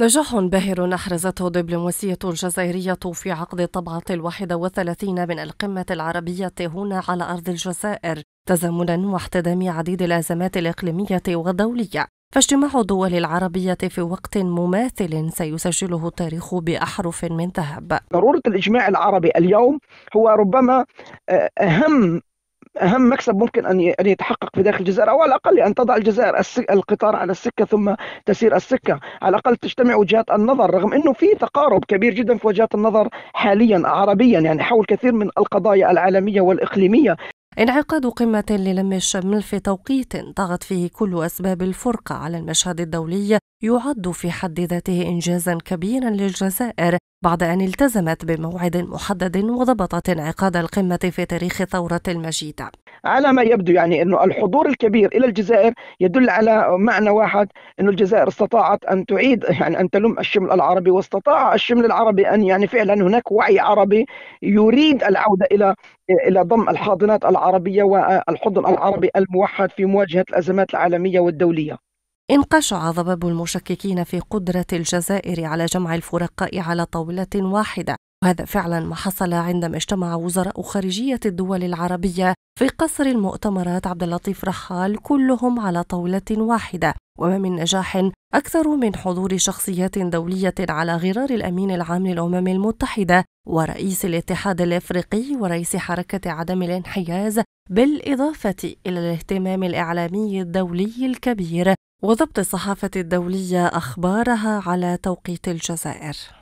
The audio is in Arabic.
نجاح باهر أحرزته الدبلوماسية الجزائرية في عقد الطبعة الواحدة وثلاثين من القمة العربية هنا على أرض الجزائر تزامنا واحتدام عديد الأزمات الإقليمية والدولية فاجتماع الدول العربية في وقت مماثل سيسجله التاريخ بأحرف من ذهب ضرورة الإجماع العربي اليوم هو ربما آه، أهم أهم مكسب ممكن أن يتحقق في داخل الجزائر أو على الأقل أن تضع الجزائر القطار على السكة ثم تسير السكة على الأقل تجتمع وجهات النظر رغم أنه في تقارب كبير جدا في وجهات النظر حاليا عربيا يعني حول كثير من القضايا العالمية والإقليمية انعقاد قمة للم الشمل في توقيت طغت فيه كل أسباب الفرقة على المشهد الدولي يعد في حد ذاته إنجازا كبيرا للجزائر بعد أن التزمت بموعد محدد وضبطت انعقاد القمة في تاريخ الثورة المجيدة على ما يبدو يعني أنه الحضور الكبير إلى الجزائر يدل على معنى واحد أنه الجزائر استطاعت أن تعيد يعني أن تلم الشمل العربي واستطاع الشمل العربي أن يعني فعلا هناك وعي عربي يريد العودة إلى إلى ضم الحاضنات العربية والحضن العربي الموحد في مواجهة الأزمات العالمية والدولية انقشع ضباب المشككين في قدرة الجزائر على جمع الفرقاء على طاولة واحدة وهذا فعلا ما حصل عندما اجتمع وزراء خارجية الدول العربية في قصر المؤتمرات عبد اللطيف رحال كلهم على طاولة واحدة وما من نجاح أكثر من حضور شخصيات دولية على غرار الأمين العام للأمم المتحدة ورئيس الاتحاد الإفريقي ورئيس حركة عدم الانحياز بالإضافة إلى الاهتمام الإعلامي الدولي الكبير وضبط الصحافة الدولية أخبارها على توقيت الجزائر